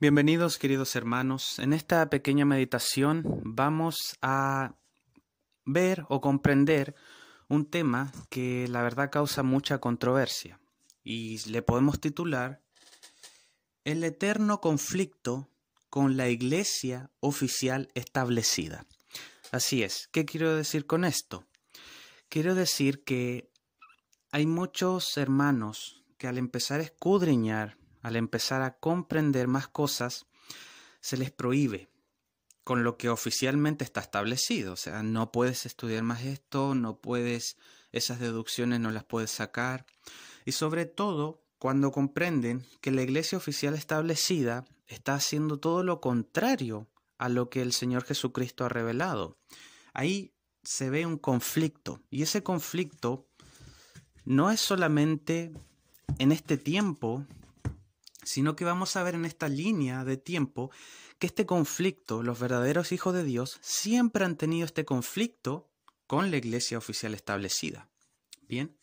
Bienvenidos queridos hermanos. En esta pequeña meditación vamos a ver o comprender un tema que la verdad causa mucha controversia y le podemos titular El eterno conflicto con la iglesia oficial establecida. Así es, ¿qué quiero decir con esto? Quiero decir que hay muchos hermanos que al empezar a escudriñar al empezar a comprender más cosas, se les prohíbe con lo que oficialmente está establecido. O sea, no puedes estudiar más esto, no puedes, esas deducciones no las puedes sacar. Y sobre todo, cuando comprenden que la iglesia oficial establecida está haciendo todo lo contrario a lo que el Señor Jesucristo ha revelado. Ahí se ve un conflicto. Y ese conflicto no es solamente en este tiempo sino que vamos a ver en esta línea de tiempo que este conflicto, los verdaderos hijos de Dios, siempre han tenido este conflicto con la iglesia oficial establecida. Bien,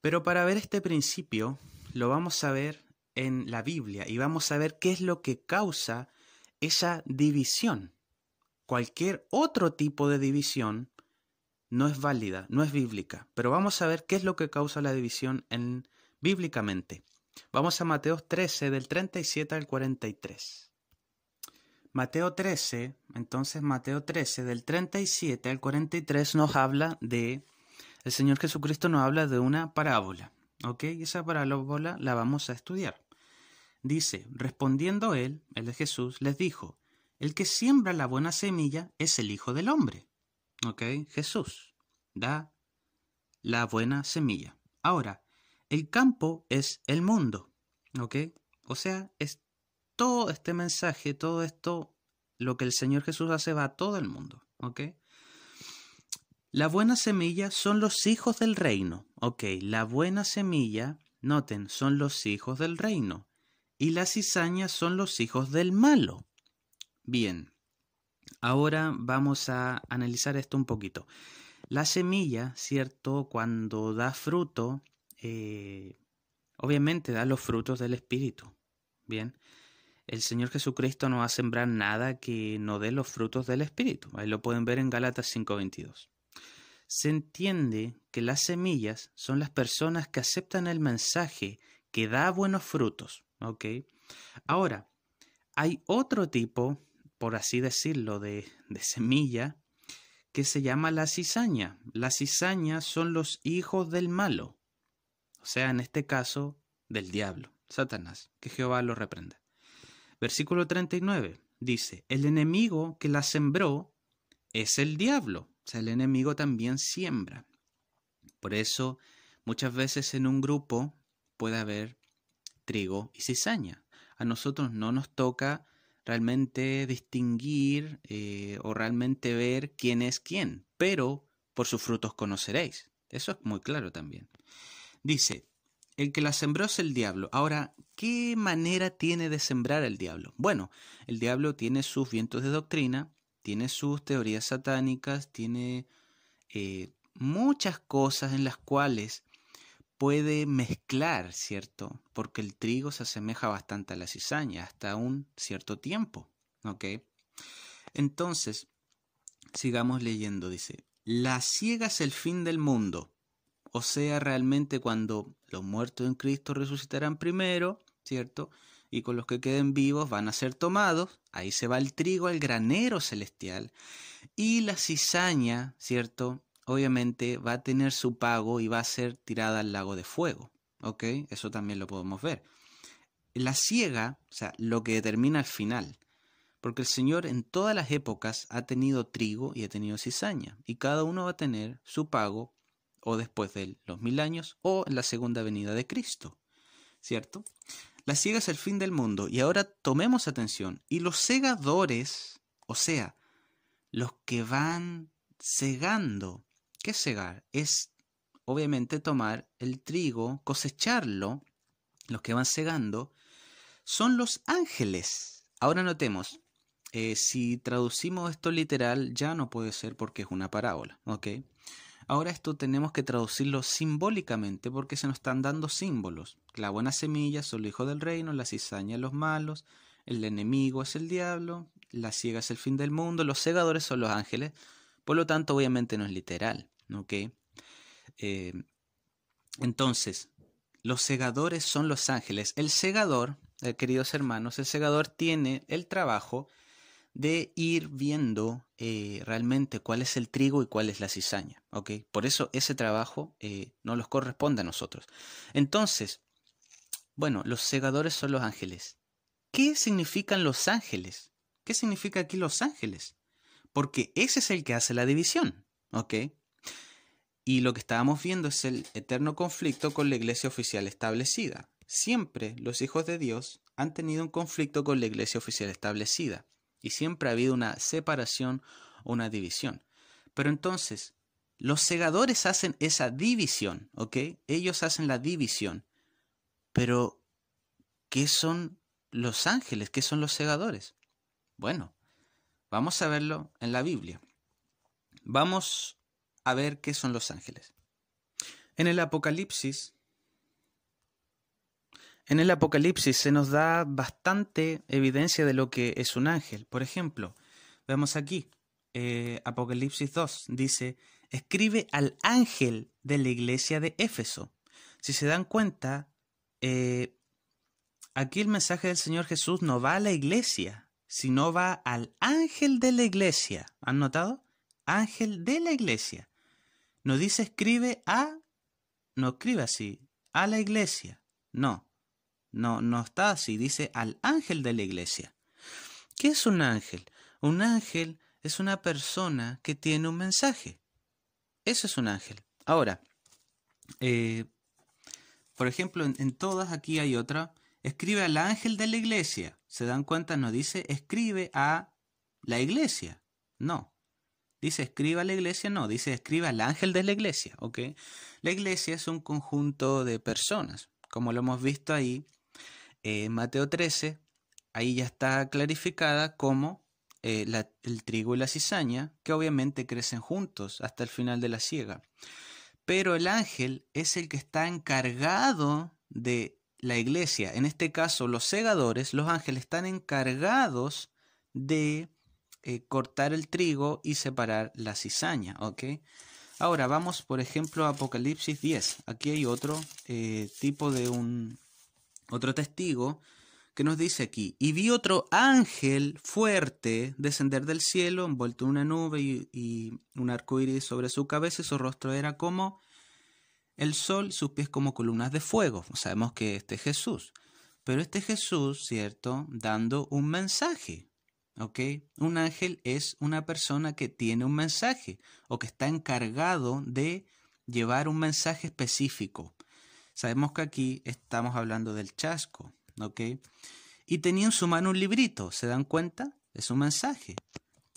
pero para ver este principio lo vamos a ver en la Biblia y vamos a ver qué es lo que causa esa división. Cualquier otro tipo de división no es válida, no es bíblica, pero vamos a ver qué es lo que causa la división en, bíblicamente. Vamos a Mateo 13, del 37 al 43. Mateo 13, entonces Mateo 13, del 37 al 43 nos habla de, el Señor Jesucristo nos habla de una parábola, ¿ok? Y esa parábola la vamos a estudiar. Dice, respondiendo él, el de Jesús, les dijo, el que siembra la buena semilla es el Hijo del Hombre, ¿ok? Jesús da la buena semilla. Ahora, el campo es el mundo, ¿ok? O sea, es todo este mensaje, todo esto, lo que el Señor Jesús hace va a todo el mundo, ¿ok? La buena semilla son los hijos del reino, ¿ok? La buena semilla, noten, son los hijos del reino. Y las cizaña son los hijos del malo. Bien, ahora vamos a analizar esto un poquito. La semilla, ¿cierto? Cuando da fruto, eh, obviamente da los frutos del Espíritu. Bien, el Señor Jesucristo no va a sembrar nada que no dé los frutos del Espíritu. Ahí lo pueden ver en Galatas 5:22. Se entiende que las semillas son las personas que aceptan el mensaje que da buenos frutos. ¿ok? Ahora, hay otro tipo, por así decirlo, de, de semilla que se llama la cizaña. Las cizañas son los hijos del malo o sea, en este caso, del diablo, Satanás, que Jehová lo reprenda. Versículo 39 dice, el enemigo que la sembró es el diablo, o sea, el enemigo también siembra. Por eso, muchas veces en un grupo puede haber trigo y cizaña. A nosotros no nos toca realmente distinguir eh, o realmente ver quién es quién, pero por sus frutos conoceréis. Eso es muy claro también. Dice, el que la sembró es el diablo. Ahora, ¿qué manera tiene de sembrar el diablo? Bueno, el diablo tiene sus vientos de doctrina, tiene sus teorías satánicas, tiene eh, muchas cosas en las cuales puede mezclar, ¿cierto? Porque el trigo se asemeja bastante a la cizaña hasta un cierto tiempo, ¿ok? Entonces, sigamos leyendo, dice, la ciega es el fin del mundo o sea, realmente cuando los muertos en Cristo resucitarán primero, ¿cierto? Y con los que queden vivos van a ser tomados, ahí se va el trigo al granero celestial. Y la cizaña, ¿cierto? Obviamente va a tener su pago y va a ser tirada al lago de fuego, ¿ok? Eso también lo podemos ver. La ciega, o sea, lo que determina el final, porque el Señor en todas las épocas ha tenido trigo y ha tenido cizaña, y cada uno va a tener su pago o después de los mil años, o en la segunda venida de Cristo, ¿cierto? La ciega es el fin del mundo, y ahora tomemos atención, y los segadores, o sea, los que van cegando, ¿qué es cegar? Es obviamente tomar el trigo, cosecharlo, los que van cegando, son los ángeles. Ahora notemos, eh, si traducimos esto literal, ya no puede ser porque es una parábola, ¿ok? Ahora esto tenemos que traducirlo simbólicamente porque se nos están dando símbolos. La buena semilla son los hijos del reino, la cizaña los malos, el enemigo es el diablo, la ciega es el fin del mundo, los segadores son los ángeles. Por lo tanto, obviamente no es literal, eh, entonces, los segadores son los ángeles. El segador, eh, queridos hermanos, el segador tiene el trabajo de ir viendo eh, realmente cuál es el trigo y cuál es la cizaña. ¿ok? Por eso ese trabajo eh, no nos corresponde a nosotros. Entonces, bueno, los segadores son los ángeles. ¿Qué significan los ángeles? ¿Qué significa aquí los ángeles? Porque ese es el que hace la división. ¿ok? Y lo que estábamos viendo es el eterno conflicto con la iglesia oficial establecida. Siempre los hijos de Dios han tenido un conflicto con la iglesia oficial establecida. Y siempre ha habido una separación o una división. Pero entonces, los segadores hacen esa división, ¿ok? Ellos hacen la división. Pero, ¿qué son los ángeles? ¿Qué son los segadores? Bueno, vamos a verlo en la Biblia. Vamos a ver qué son los ángeles. En el Apocalipsis en el Apocalipsis se nos da bastante evidencia de lo que es un ángel. Por ejemplo, vemos aquí, eh, Apocalipsis 2 dice, escribe al ángel de la iglesia de Éfeso. Si se dan cuenta, eh, aquí el mensaje del Señor Jesús no va a la iglesia, sino va al ángel de la iglesia. ¿Han notado? Ángel de la iglesia. No dice escribe a, no escribe así, a la iglesia. No, no, no está así, dice al ángel de la iglesia. ¿Qué es un ángel? Un ángel es una persona que tiene un mensaje. Eso es un ángel. Ahora, eh, por ejemplo, en, todas aquí hay otra. Escribe al ángel de la iglesia. ¿Se dan cuenta? No dice escribe a la iglesia. No. Dice escribe a la iglesia. No. Dice escribe al ángel de la iglesia. ¿Ok? La iglesia es un conjunto de personas. Como lo hemos visto ahí, eh, Mateo 13, ahí ya está clarificada como eh, el trigo y la cizaña, que obviamente crecen juntos hasta el final de la siega. Pero el ángel es el que está encargado de la iglesia, en este caso los segadores, los ángeles están encargados de eh, cortar el trigo y separar la cizaña, Ahora vamos, por ejemplo, a Apocalipsis 10. Aquí hay otro tipo de un otro testigo, que nos dice aquí, y vi otro ángel fuerte descender del cielo, envuelto en una nube y, un arco iris sobre su cabeza, y su rostro era como el sol, sus pies como columnas de fuego. Sabemos que este es Jesús, pero este Jesús, ¿cierto?, dando un mensaje. ¿Ok? Un ángel es una persona que tiene un mensaje o que está encargado de llevar un mensaje específico. Sabemos que aquí estamos hablando del chasco, ¿ok? Y tenía en su mano un librito, ¿se dan cuenta? Es un mensaje.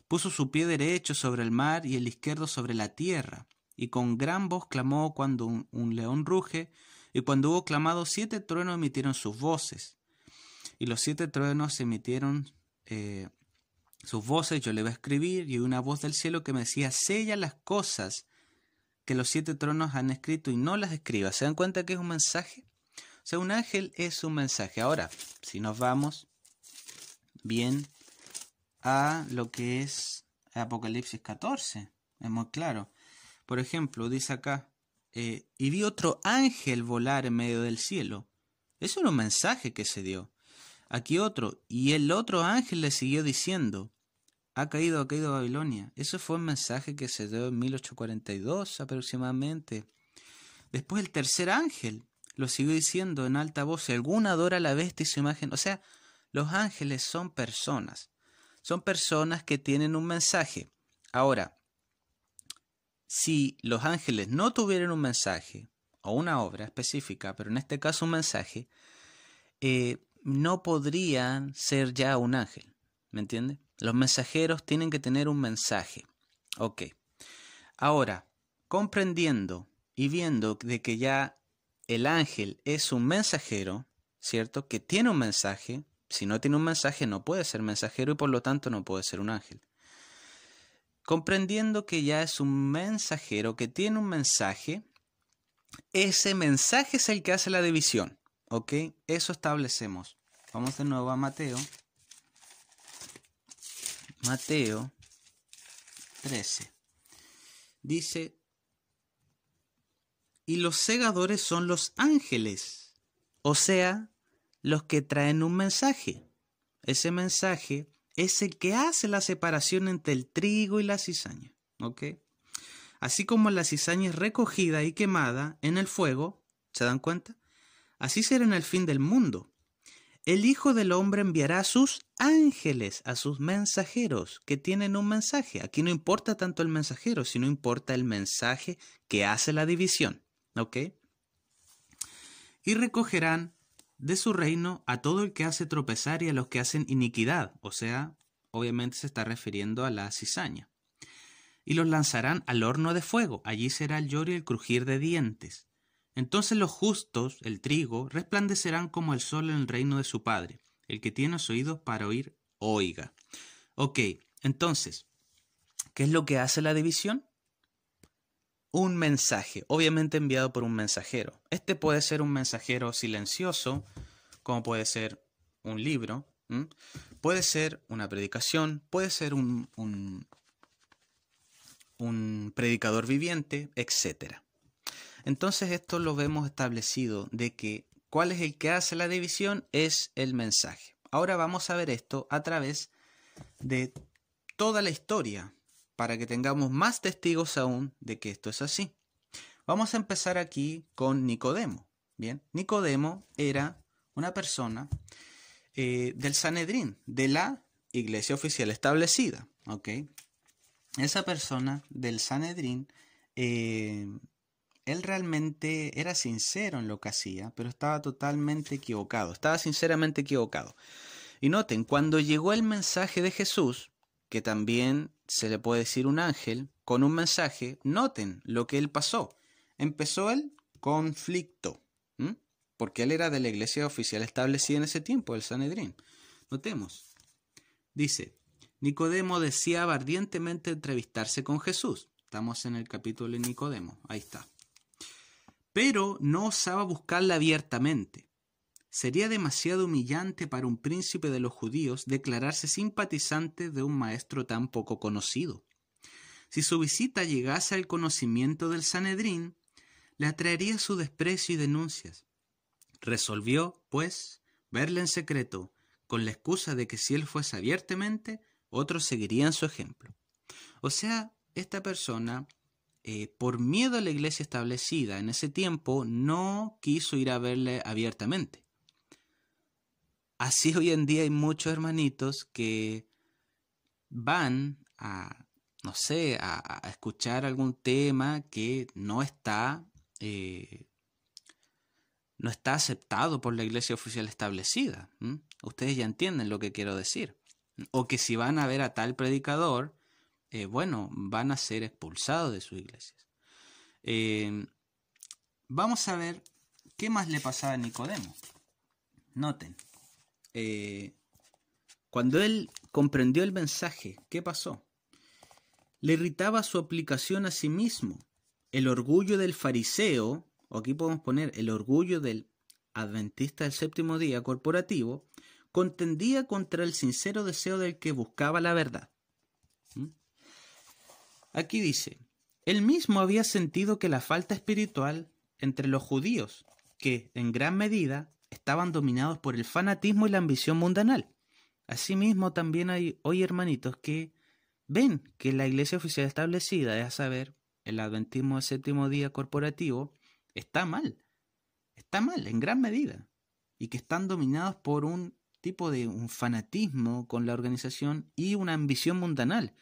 Puso su pie derecho sobre el mar y el izquierdo sobre la tierra, y con gran voz clamó cuando un, león ruge, y cuando hubo clamado siete truenos emitieron sus voces. Y los siete truenos emitieron eh, sus voces, yo le voy a escribir, y una voz del cielo que me decía, sella las cosas que los siete tronos han escrito y no las escriba. ¿Se dan cuenta que es un mensaje? O sea, un ángel es un mensaje. Ahora, si nos vamos bien a lo que es Apocalipsis 14, es muy claro. Por ejemplo, dice acá, eh, y vi otro ángel volar en medio del cielo. Eso era un mensaje que se dio. Aquí otro, y el otro ángel le siguió diciendo, ha caído, ha caído Babilonia. Eso fue un mensaje que se dio en 1842 aproximadamente. Después el tercer ángel lo siguió diciendo en alta voz, alguna adora la bestia y su imagen. O sea, los ángeles son personas. Son personas que tienen un mensaje. Ahora, si los ángeles no tuvieran un mensaje o una obra específica, pero en este caso un mensaje, eh, no podrían ser ya un ángel. ¿Me entiende? Los mensajeros tienen que tener un mensaje. Ok. Ahora, comprendiendo y viendo de que ya el ángel es un mensajero, ¿cierto? Que tiene un mensaje. Si no tiene un mensaje, no puede ser mensajero y por lo tanto no puede ser un ángel. Comprendiendo que ya es un mensajero, que tiene un mensaje, ese mensaje es el que hace la división. ¿Ok? Eso establecemos. Vamos de nuevo a Mateo Mateo 13. Dice, y los segadores son los ángeles, o sea, los que traen un mensaje. Ese mensaje es el que hace la separación entre el trigo y la cizaña, ¿ok? Así como la cizaña es recogida y quemada en el fuego, ¿se dan cuenta? Así será en el fin del mundo el Hijo del Hombre enviará a sus ángeles, a sus mensajeros, que tienen un mensaje. Aquí no importa tanto el mensajero, sino importa el mensaje que hace la división. ¿Ok? Y recogerán de su reino a todo el que hace tropezar y a los que hacen iniquidad. O sea, obviamente se está refiriendo a la cizaña. Y los lanzarán al horno de fuego. Allí será el lloro y el crujir de dientes. Entonces los justos, el trigo, resplandecerán como el sol en el reino de su Padre. El que tiene los oídos para oír, oiga. Ok, entonces, ¿qué es lo que hace la división? Un mensaje, obviamente enviado por un mensajero. Este puede ser un mensajero silencioso, como puede ser un libro, puede ser una predicación, puede ser un, un predicador viviente, etcétera. Entonces esto lo vemos establecido de que cuál es el que hace la división es el mensaje. Ahora vamos a ver esto a través de toda la historia para que tengamos más testigos aún de que esto es así. Vamos a empezar aquí con Nicodemo. Bien, Nicodemo era una persona eh, del Sanedrín, de la iglesia oficial establecida. Esa persona del Sanedrín eh, él realmente era sincero en lo que hacía, pero estaba totalmente equivocado, estaba sinceramente equivocado. Y noten, cuando llegó el mensaje de Jesús, que también se le puede decir un ángel, con un mensaje, noten lo que él pasó. Empezó el conflicto, porque él era de la iglesia oficial establecida en ese tiempo, el Sanedrín. Notemos, dice, Nicodemo deseaba ardientemente entrevistarse con Jesús. Estamos en el capítulo de Nicodemo, ahí está pero no osaba buscarla abiertamente. Sería demasiado humillante para un príncipe de los judíos declararse simpatizante de un maestro tan poco conocido. Si su visita llegase al conocimiento del Sanedrín, le atraería su desprecio y denuncias. Resolvió, pues, verla en secreto, con la excusa de que si él fuese abiertamente, otros seguirían su ejemplo. O sea, esta persona eh, por miedo a la iglesia establecida en ese tiempo, no quiso ir a verle abiertamente. Así hoy en día hay muchos hermanitos que van a, no sé, a, escuchar algún tema que no está, eh, no está aceptado por la iglesia oficial establecida. Ustedes ya entienden lo que quiero decir. O que si van a ver a tal predicador, eh, bueno, van a ser expulsados de sus iglesias. Eh, vamos a ver qué más le pasaba a Nicodemo. Noten, eh, cuando él comprendió el mensaje, ¿qué pasó? Le irritaba su aplicación a sí mismo, el orgullo del fariseo, o aquí podemos poner el orgullo del adventista del séptimo día corporativo, contendía contra el sincero deseo del que buscaba la verdad. ¿Mm? Aquí dice, él mismo había sentido que la falta espiritual entre los judíos, que en gran medida estaban dominados por el fanatismo y la ambición mundanal. Asimismo, también hay hoy hermanitos que ven que la iglesia oficial establecida, es a saber, el adventismo del séptimo día corporativo, está mal. Está mal, en gran medida. Y que están dominados por un tipo de un fanatismo con la organización y una ambición mundanal.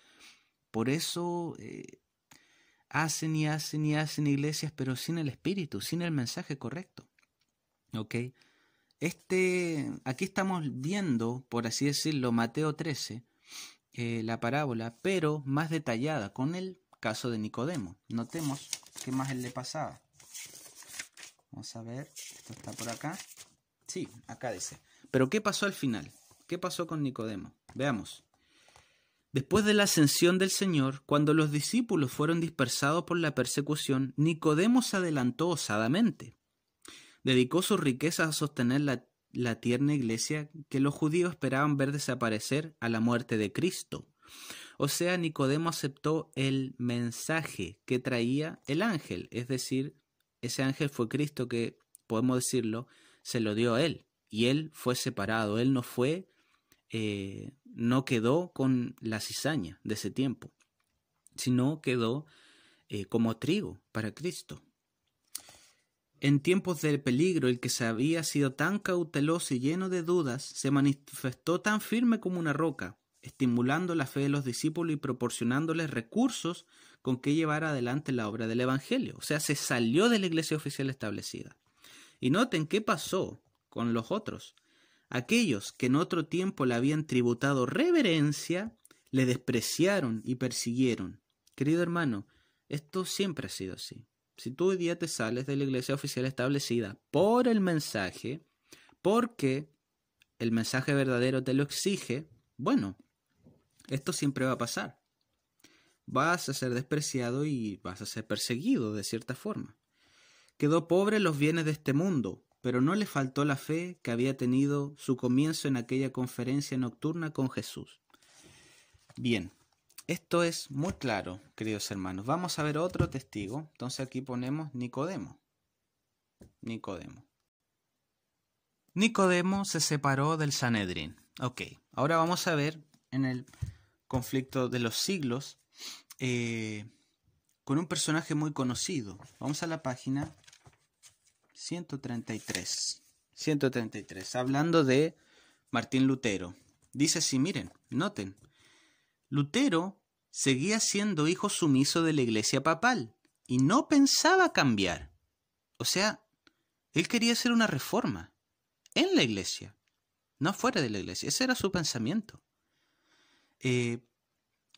Por eso eh, hacen y hacen y hacen iglesias, pero sin el espíritu, sin el mensaje correcto. ¿Ok? Este, aquí estamos viendo, por así decirlo, Mateo 13, eh, la parábola, pero más detallada, con el caso de Nicodemo. Notemos qué más le pasaba. Vamos a ver, esto está por acá. Sí, acá dice. Pero ¿qué pasó al final? ¿Qué pasó con Nicodemo? Veamos. Después de la ascensión del Señor, cuando los discípulos fueron dispersados por la persecución, Nicodemo se adelantó osadamente. Dedicó sus riquezas a sostener la, tierna iglesia que los judíos esperaban ver desaparecer a la muerte de Cristo. O sea, Nicodemo aceptó el mensaje que traía el ángel, es decir, ese ángel fue Cristo que, podemos decirlo, se lo dio a él, y él fue separado, él no fue eh, no quedó con la cizaña de ese tiempo, sino quedó eh, como trigo para Cristo. En tiempos del peligro, el que se había sido tan cauteloso y lleno de dudas, se manifestó tan firme como una roca, estimulando la fe de los discípulos y proporcionándoles recursos con que llevar adelante la obra del Evangelio. O sea, se salió de la iglesia oficial establecida. Y noten qué pasó con los otros. Aquellos que en otro tiempo le habían tributado reverencia, le despreciaron y persiguieron. Querido hermano, esto siempre ha sido así. Si tú hoy día te sales de la iglesia oficial establecida por el mensaje, porque el mensaje verdadero te lo exige, bueno, esto siempre va a pasar. Vas a ser despreciado y vas a ser perseguido de cierta forma. Quedó pobre los bienes de este mundo, pero no le faltó la fe que había tenido su comienzo en aquella conferencia nocturna con Jesús. Bien, esto es muy claro, queridos hermanos. Vamos a ver otro testigo. Entonces aquí ponemos Nicodemo. Nicodemo. Nicodemo se separó del Sanedrín. Ok, ahora vamos a ver en el conflicto de los siglos eh, con un personaje muy conocido. Vamos a la página 133. 133. Hablando de Martín Lutero. Dice así, miren, noten. Lutero seguía siendo hijo sumiso de la iglesia papal y no pensaba cambiar. O sea, él quería hacer una reforma en la iglesia, no fuera de la iglesia. Ese era su pensamiento. Eh,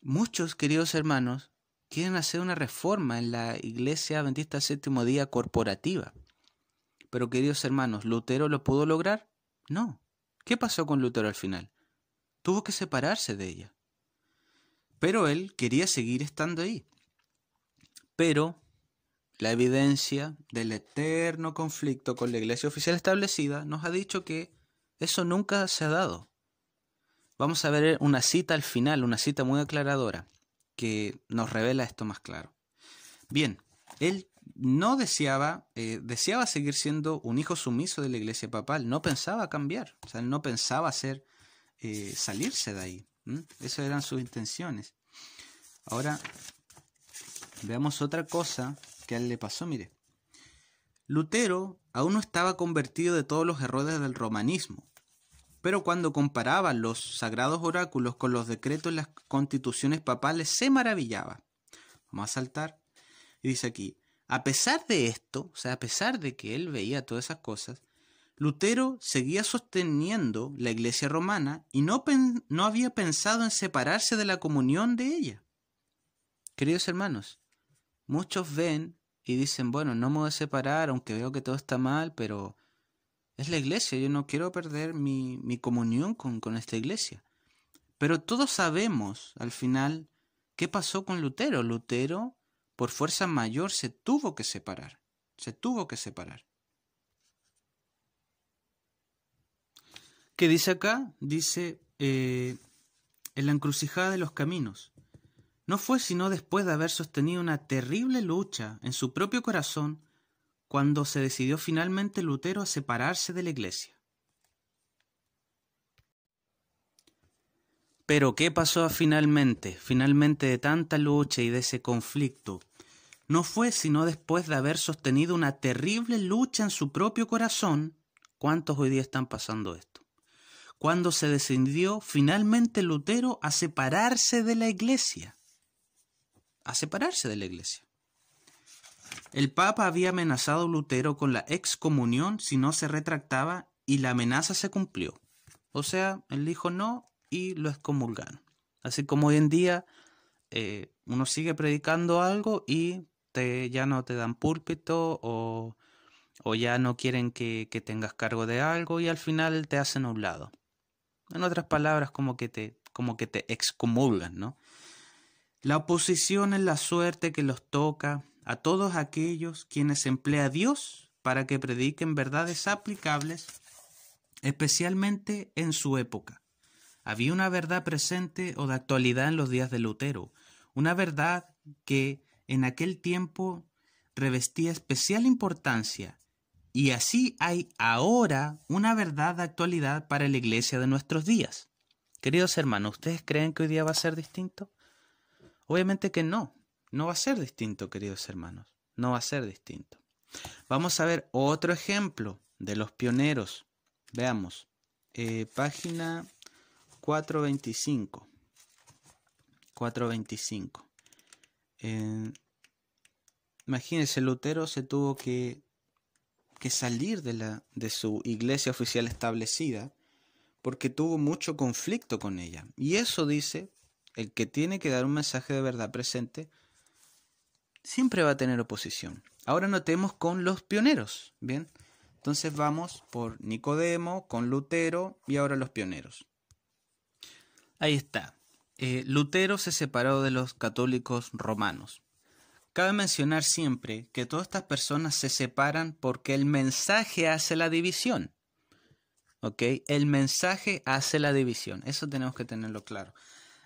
muchos, queridos hermanos, quieren hacer una reforma en la iglesia adventista séptimo día corporativa. Pero queridos hermanos, ¿Lutero lo pudo lograr? No. ¿Qué pasó con Lutero al final? Tuvo que separarse de ella. Pero él quería seguir estando ahí. Pero la evidencia del eterno conflicto con la iglesia oficial establecida nos ha dicho que eso nunca se ha dado. Vamos a ver una cita al final, una cita muy aclaradora, que nos revela esto más claro. Bien, él no deseaba, eh, deseaba seguir siendo un hijo sumiso de la iglesia papal, no pensaba cambiar, o sea, no pensaba eh, salirse de ahí. Esas eran sus intenciones. Ahora, veamos otra cosa que a él le pasó, mire. Lutero aún no estaba convertido de todos los errores del romanismo, pero cuando comparaba los sagrados oráculos con los decretos y las constituciones papales, se maravillaba. Vamos a saltar. Y dice aquí, a pesar de esto, o sea, a pesar de que él veía todas esas cosas, Lutero seguía sosteniendo la iglesia romana y no, había pensado en separarse de la comunión de ella. Queridos hermanos, muchos ven y dicen, bueno, no me voy a separar, aunque veo que todo está mal, pero es la iglesia, yo no quiero perder mi, comunión con, con esta iglesia. Pero todos sabemos al final qué pasó con Lutero. Lutero por fuerza mayor se tuvo que separar, se tuvo que separar. ¿Qué dice acá? Dice eh, en la encrucijada de los caminos. No fue sino después de haber sostenido una terrible lucha en su propio corazón cuando se decidió finalmente Lutero a separarse de la Iglesia. Pero ¿qué pasó finalmente? Finalmente de tanta lucha y de ese conflicto. No fue sino después de haber sostenido una terrible lucha en su propio corazón. ¿Cuántos hoy día están pasando esto? Cuando se decidió finalmente Lutero a separarse de la iglesia. A separarse de la iglesia. El Papa había amenazado a Lutero con la excomunión si no se retractaba y la amenaza se cumplió. O sea, él dijo, no, y lo excomulgan. Así como hoy en día eh, uno sigue predicando algo y te, ya no te dan púlpito o, ya no quieren que, tengas cargo de algo y al final te hacen a un lado. En otras palabras, como que te, como que te excomulgan, La oposición es la suerte que los toca a todos aquellos quienes emplea a Dios para que prediquen verdades aplicables, especialmente en su época. Había una verdad presente o de actualidad en los días de Lutero, una verdad que en aquel tiempo revestía especial importancia, y así hay ahora una verdad de actualidad para la iglesia de nuestros días. Queridos hermanos, ¿ustedes creen que hoy día va a ser distinto? Obviamente que no, no va a ser distinto, queridos hermanos, no va a ser distinto. Vamos a ver otro ejemplo de los pioneros. Veamos, eh, página 425. 425. imagínense, Lutero se tuvo que, que salir de, la, de su iglesia oficial establecida porque tuvo mucho conflicto con ella. Y eso dice, el que tiene que dar un mensaje de verdad presente, siempre va a tener oposición. Ahora notemos con los pioneros, ¿bien? Entonces vamos por Nicodemo, con Lutero y ahora los pioneros. Ahí está. Eh, Lutero se separó de los católicos romanos. Cabe mencionar siempre que todas estas personas se separan porque el mensaje hace la división. ¿Ok? El mensaje hace la división. Eso tenemos que tenerlo claro.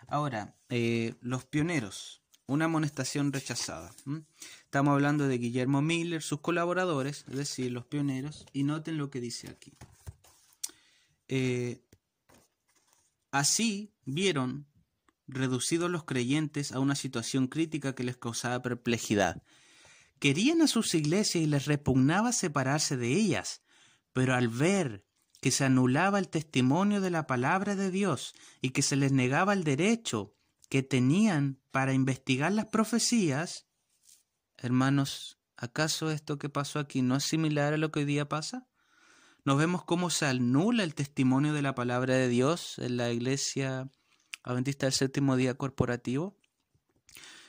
Ahora, eh, los pioneros. Una amonestación rechazada. Estamos hablando de Guillermo Miller, sus colaboradores, es decir, los pioneros. Y noten lo que dice aquí. Eh, así, vieron reducidos los creyentes a una situación crítica que les causaba perplejidad. Querían a sus iglesias y les repugnaba separarse de ellas, pero al ver que se anulaba el testimonio de la palabra de Dios y que se les negaba el derecho que tenían para investigar las profecías, hermanos, ¿acaso esto que pasó aquí no es similar a lo que hoy día pasa? nos vemos cómo se anula el testimonio de la palabra de Dios en la iglesia adventista del séptimo día corporativo.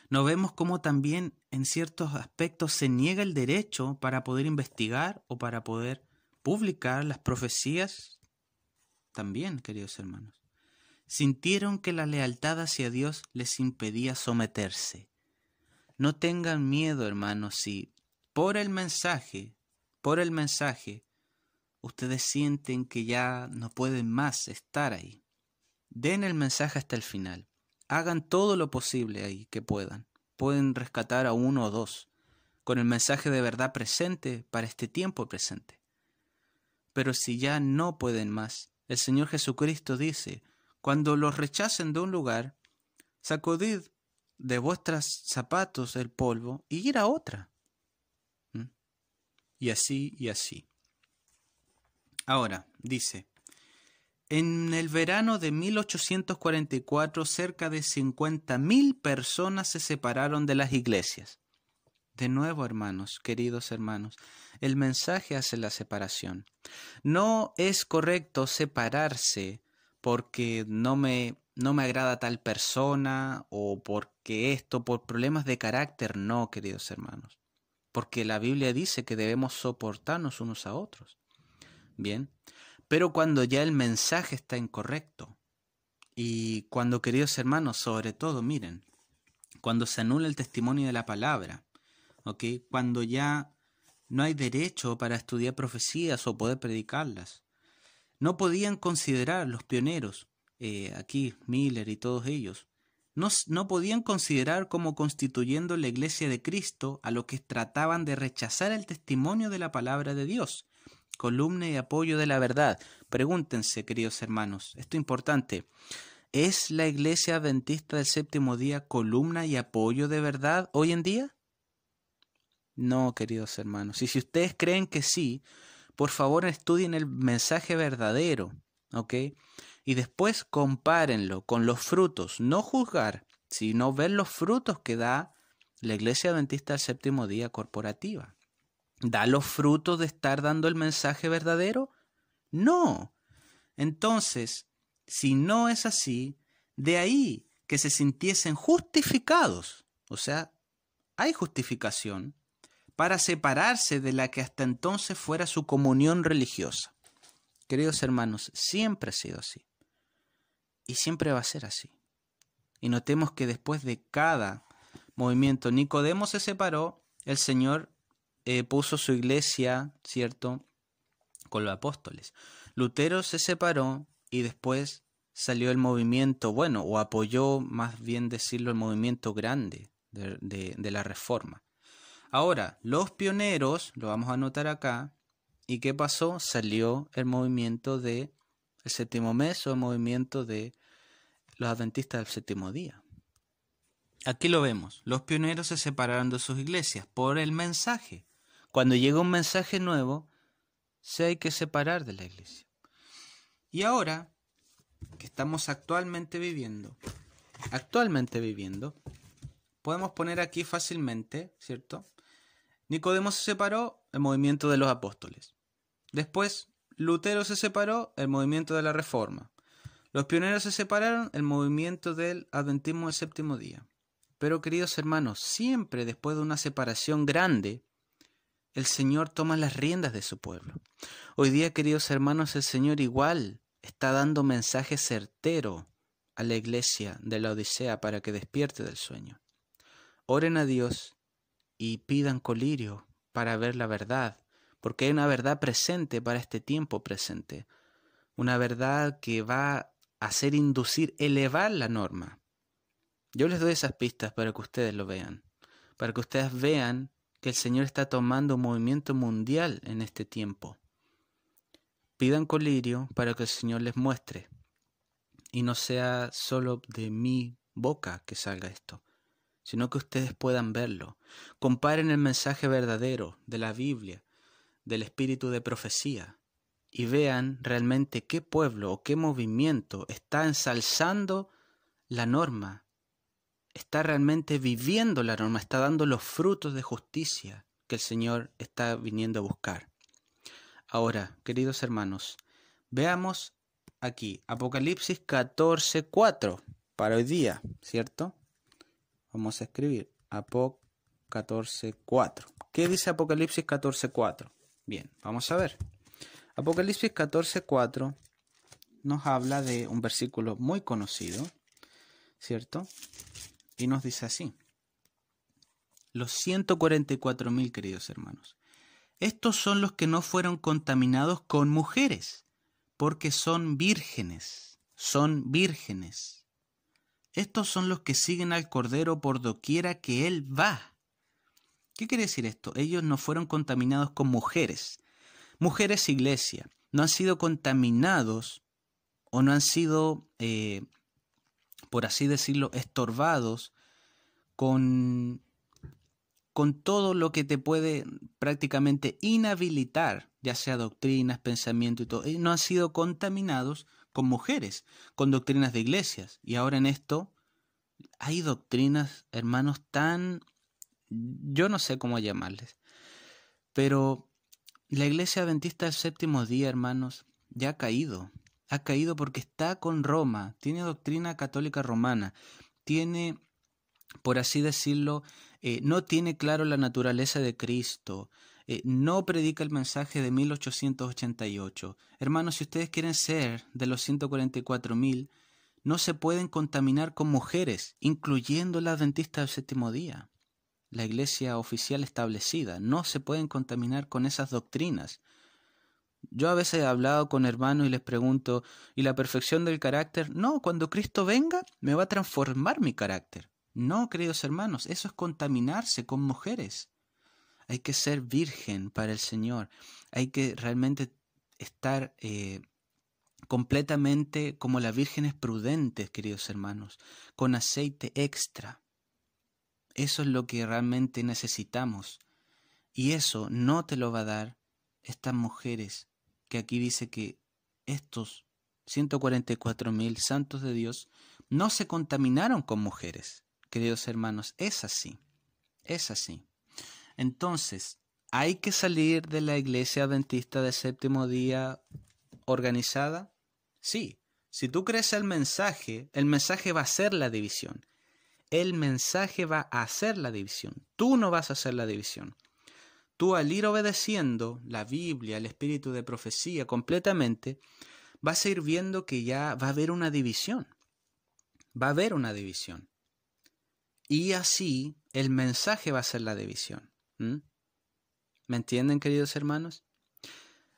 Nos vemos cómo también en ciertos aspectos se niega el derecho para poder investigar o para poder publicar las profecías. También, queridos hermanos, sintieron que la lealtad hacia Dios les impedía someterse. No tengan miedo, hermanos, si por el mensaje, por el mensaje, ustedes sienten que ya no pueden más estar ahí. Den el mensaje hasta el final. Hagan todo lo posible ahí que puedan. Pueden rescatar a uno o dos, con el mensaje de verdad presente para este tiempo presente. Pero si ya no pueden más, el Señor Jesucristo dice, cuando los rechacen de un lugar, sacudid de vuestros zapatos el polvo y ir a otra. ¿Mm? Y así y así. Ahora, dice, en el verano de 1844 cerca de 50.000 personas se separaron de las iglesias. De nuevo, hermanos, queridos hermanos, el mensaje hace la separación. No es correcto separarse porque no me, no me agrada tal persona o porque esto, por problemas de carácter, no, queridos hermanos. Porque la Biblia dice que debemos soportarnos unos a otros. Bien. Pero cuando ya el mensaje está incorrecto. Y cuando, queridos hermanos, sobre todo, miren, cuando se anula el testimonio de la palabra, ¿ok? Cuando ya no hay derecho para estudiar profecías o poder predicarlas. No podían considerar los pioneros, eh, aquí Miller y todos ellos, no, no, podían considerar como constituyendo la iglesia de Cristo a los que trataban de rechazar el testimonio de la palabra de Dios columna y apoyo de la verdad. Pregúntense, queridos hermanos, esto es importante. ¿Es la Iglesia Adventista del Séptimo Día columna y apoyo de verdad hoy en día? No, queridos hermanos. Y si ustedes creen que sí, por favor estudien el mensaje verdadero, ¿ok? Y después compárenlo con los frutos, no juzgar, sino ver los frutos que da la Iglesia Adventista del Séptimo Día Corporativa. ¿Da los frutos de estar dando el mensaje verdadero? No. Entonces, si no es así, de ahí que se sintiesen justificados, o sea, hay justificación, para separarse de la que hasta entonces fuera su comunión religiosa. Queridos hermanos, siempre ha sido así. Y siempre va a ser así. Y notemos que después de cada movimiento, Nicodemo se separó, el Señor eh, puso su iglesia, ¿cierto?, con los apóstoles. Lutero se separó y después salió el movimiento, bueno, o apoyó, más bien decirlo, el movimiento grande de, la reforma. Ahora, los pioneros, lo vamos a anotar acá, ¿y qué pasó? Salió el movimiento de el séptimo mes o el movimiento de los adventistas del séptimo día. Aquí lo vemos, los pioneros se separaron de sus iglesias por el mensaje. Cuando llega un mensaje nuevo, se hay que separar de la iglesia. Y ahora que estamos actualmente viviendo, actualmente viviendo, podemos poner aquí fácilmente, ¿cierto? Nicodemo se separó, el movimiento de los apóstoles. Después, Lutero se separó, el movimiento de la Reforma. Los pioneros se separaron, el movimiento del adventismo del séptimo día. Pero queridos hermanos, siempre después de una separación grande, el Señor toma las riendas de su pueblo. Hoy día, queridos hermanos, el Señor igual está dando mensaje certero a la iglesia de la Odisea para que despierte del sueño. Oren a Dios y pidan colirio para ver la verdad, porque hay una verdad presente para este tiempo presente, una verdad que va a hacer inducir, elevar la norma. Yo les doy esas pistas para que ustedes lo vean, para que ustedes vean que el Señor está tomando un movimiento mundial en este tiempo. Pidan colirio para que el Señor les muestre y no sea solo de mi boca que salga esto, sino que ustedes puedan verlo. Comparen el mensaje verdadero de la Biblia, del espíritu de profecía, y vean realmente qué pueblo o qué movimiento está ensalzando la norma está realmente viviendo la norma, está dando los frutos de justicia que el Señor está viniendo a buscar. Ahora, queridos hermanos, veamos aquí Apocalipsis 14:4 para hoy día, ¿cierto? Vamos a escribir Apoc 14:4. ¿Qué dice Apocalipsis 14:4? Bien, vamos a ver. Apocalipsis 14:4 nos habla de un versículo muy conocido, ¿cierto? Y nos dice así, los 144.000 queridos hermanos, estos son los que no fueron contaminados con mujeres, porque son vírgenes, son vírgenes. Estos son los que siguen al Cordero por doquiera que Él va. ¿Qué quiere decir esto? Ellos no fueron contaminados con mujeres. Mujeres iglesia, no han sido contaminados o no han sido eh, por así decirlo, estorbados con, con todo lo que te puede prácticamente inhabilitar, ya sea doctrinas, pensamiento y todo. no han sido contaminados con mujeres, con doctrinas de iglesias. Y ahora en esto hay doctrinas, hermanos, tan... yo no sé cómo llamarles. Pero la iglesia adventista del séptimo día, hermanos, ya ha caído ha caído porque está con Roma, tiene doctrina católica romana, tiene, por así decirlo, eh, no tiene claro la naturaleza de Cristo, eh, no predica el mensaje de 1888. Hermanos, si ustedes quieren ser de los 144.000, no se pueden contaminar con mujeres, incluyendo la dentista del séptimo día, la iglesia oficial establecida. No se pueden contaminar con esas doctrinas. Yo a veces he hablado con hermanos y les pregunto, ¿y la perfección del carácter? No, cuando Cristo venga me va a transformar mi carácter. No, queridos hermanos, eso es contaminarse con mujeres. Hay que ser virgen para el Señor. Hay que realmente estar eh, completamente como las vírgenes prudentes, queridos hermanos, con aceite extra. Eso es lo que realmente necesitamos. Y eso no te lo va a dar estas mujeres que aquí dice que estos 144 mil santos de Dios no se contaminaron con mujeres. Queridos hermanos, es así, es así. Entonces, ¿hay que salir de la iglesia adventista de séptimo día organizada? Sí, si tú crees el mensaje, el mensaje va a ser la división. El mensaje va a hacer la división. Tú no vas a hacer la división tú al ir obedeciendo la Biblia, el espíritu de profecía completamente, vas a ir viendo que ya va a haber una división. Va a haber una división. Y así el mensaje va a ser la división. ¿Mm? ¿Me entienden, queridos hermanos?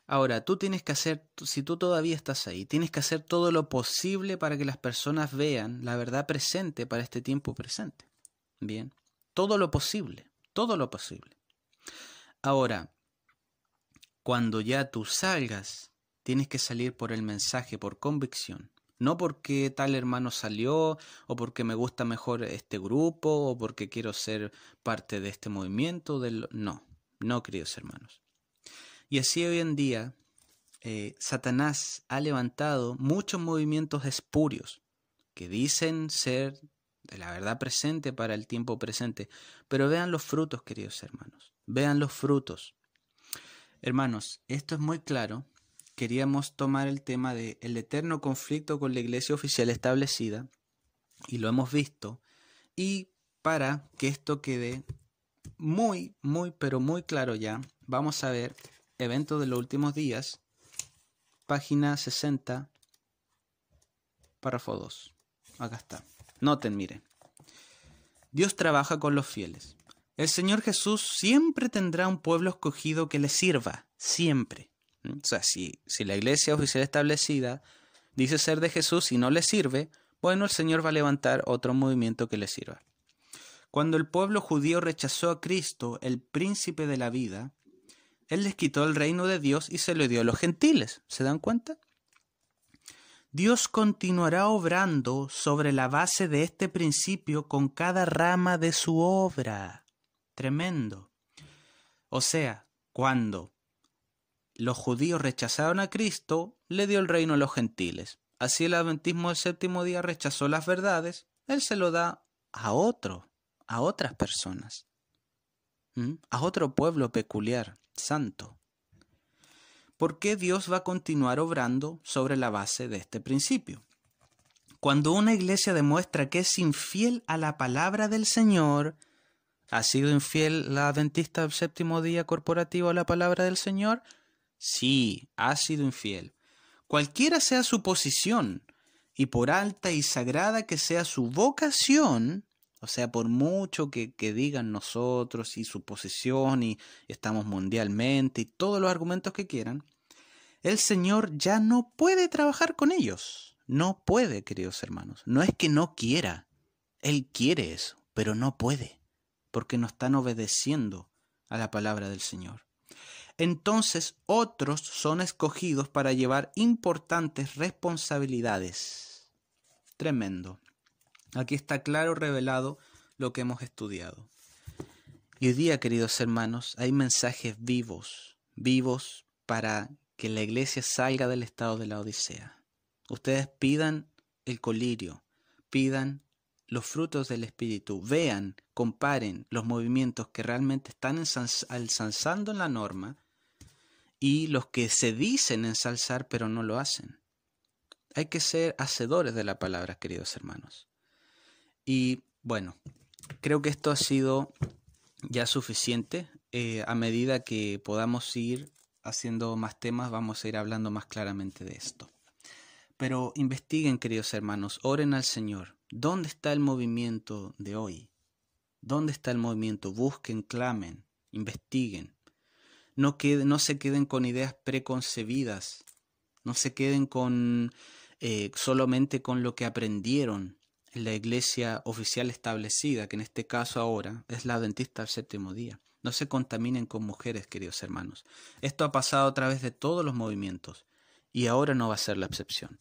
Ahora, tú tienes que hacer, si tú todavía estás ahí, tienes que hacer todo lo posible para que las personas vean la verdad presente para este tiempo presente. Bien, todo lo posible, todo lo posible. Ahora, cuando ya tú salgas, tienes que salir por el mensaje, por convicción. No porque tal hermano salió, o porque me gusta mejor este grupo, o porque quiero ser parte de este movimiento. Del... No, no, queridos hermanos. Y así hoy en día, eh, Satanás ha levantado muchos movimientos espurios que dicen ser de la verdad presente para el tiempo presente. Pero vean los frutos, queridos hermanos vean los frutos. Hermanos, esto es muy claro. Queríamos tomar el tema del eterno conflicto con la iglesia oficial establecida, y lo hemos visto, y para que esto quede muy, muy, pero muy claro ya, vamos a ver eventos de los últimos días, página 60, párrafo 2. Acá está. Noten, miren. Dios trabaja con los fieles. El Señor Jesús siempre tendrá un pueblo escogido que le sirva, siempre. ¿Mm? O sea, si, si la iglesia oficial establecida dice ser de Jesús y no le sirve, bueno, el Señor va a levantar otro movimiento que le sirva. Cuando el pueblo judío rechazó a Cristo, el príncipe de la vida, Él les quitó el reino de Dios y se lo dio a los gentiles. ¿Se dan cuenta? Dios continuará obrando sobre la base de este principio con cada rama de su obra tremendo. O sea, cuando los judíos rechazaron a Cristo, le dio el reino a los gentiles. Así el adventismo del séptimo día rechazó las verdades, él se lo da a otro, a otras personas, a otro pueblo peculiar, santo. ¿Por qué Dios va a continuar obrando sobre la base de este principio? Cuando una iglesia demuestra que es infiel a la palabra del Señor, ¿Ha sido infiel la adventista del séptimo día corporativo a la palabra del Señor? Sí, ha sido infiel. Cualquiera sea su posición, y por alta y sagrada que sea su vocación, o sea, por mucho que, digan nosotros y su posición y estamos mundialmente y todos los argumentos que quieran, el Señor ya no puede trabajar con ellos. No puede, queridos hermanos. No es que no quiera. Él quiere eso, pero no puede porque no están obedeciendo a la palabra del Señor. Entonces otros son escogidos para llevar importantes responsabilidades. Tremendo. Aquí está claro revelado lo que hemos estudiado. Y hoy día, queridos hermanos, hay mensajes vivos, vivos para que la iglesia salga del estado de la Odisea. Ustedes pidan el colirio, pidan los frutos del Espíritu, vean, comparen los movimientos que realmente están ensalzando en la norma y los que se dicen ensalzar pero no lo hacen. Hay que ser hacedores de la palabra, queridos hermanos. Y bueno, creo que esto ha sido ya suficiente. Eh, a medida que podamos ir haciendo más temas, vamos a ir hablando más claramente de esto. Pero investiguen, queridos hermanos, oren al Señor, ¿Dónde está el movimiento de hoy? ¿Dónde está el movimiento? Busquen, clamen, investiguen. No, no se queden con ideas preconcebidas. No se queden con eh, solamente con lo que aprendieron en la iglesia oficial establecida, que en este caso ahora es la adventista del séptimo día. No se contaminen con mujeres, queridos hermanos. Esto ha pasado a través de todos los movimientos y ahora no va a ser la excepción.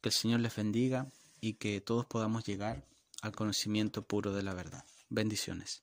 Que el Señor les bendiga y que todos podamos llegar al conocimiento puro de la verdad. Bendiciones.